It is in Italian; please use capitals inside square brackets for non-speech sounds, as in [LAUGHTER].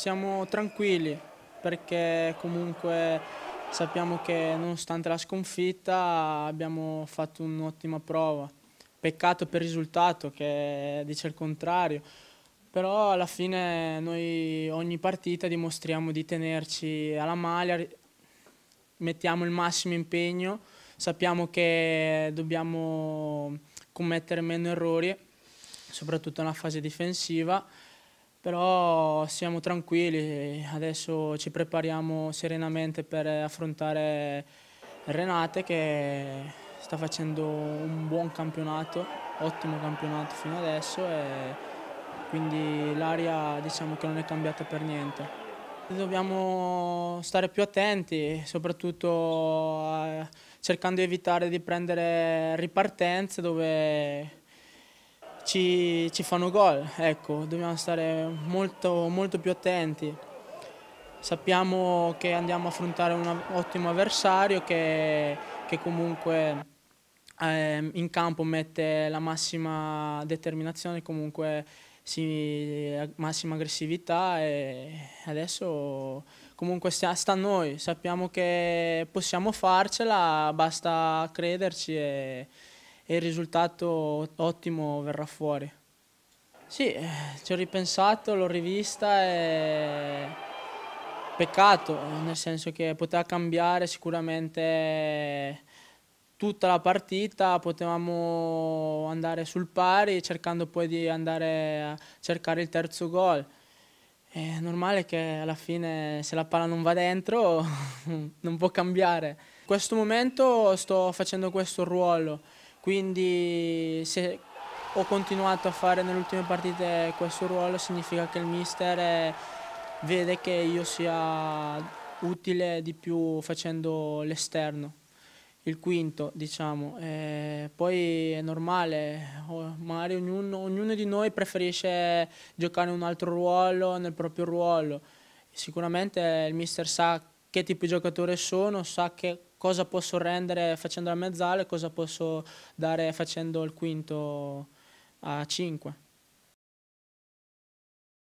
Siamo tranquilli perché comunque sappiamo che nonostante la sconfitta abbiamo fatto un'ottima prova. Peccato per il risultato che dice il contrario, però alla fine noi ogni partita dimostriamo di tenerci alla maglia, mettiamo il massimo impegno, sappiamo che dobbiamo commettere meno errori, soprattutto nella fase difensiva però siamo tranquilli, adesso ci prepariamo serenamente per affrontare Renate che sta facendo un buon campionato, ottimo campionato fino adesso e quindi l'aria diciamo che non è cambiata per niente. Dobbiamo stare più attenti, soprattutto eh, cercando di evitare di prendere ripartenze dove ci, ci fanno gol, ecco, dobbiamo stare molto, molto più attenti. Sappiamo che andiamo a affrontare un ottimo avversario che, che comunque eh, in campo mette la massima determinazione, comunque sì, massima aggressività e adesso comunque sta, sta, a noi, sappiamo che possiamo farcela, basta crederci e e il risultato ottimo verrà fuori. Sì, eh, ci ho ripensato, l'ho rivista e peccato, nel senso che poteva cambiare sicuramente tutta la partita, potevamo andare sul pari cercando poi di andare a cercare il terzo gol. È normale che alla fine se la palla non va dentro [LAUGHS] non può cambiare. In questo momento sto facendo questo ruolo quindi se ho continuato a fare nelle ultime partite questo ruolo significa che il mister eh, vede che io sia utile di più facendo l'esterno, il quinto diciamo. E eh, poi è normale, magari ognuno, ognuno di noi preferisce giocare un altro ruolo nel proprio ruolo. Sicuramente il mister sa che tipo di giocatore sono, sa che cosa posso rendere facendo la mezzala e cosa posso dare facendo il quinto a 5.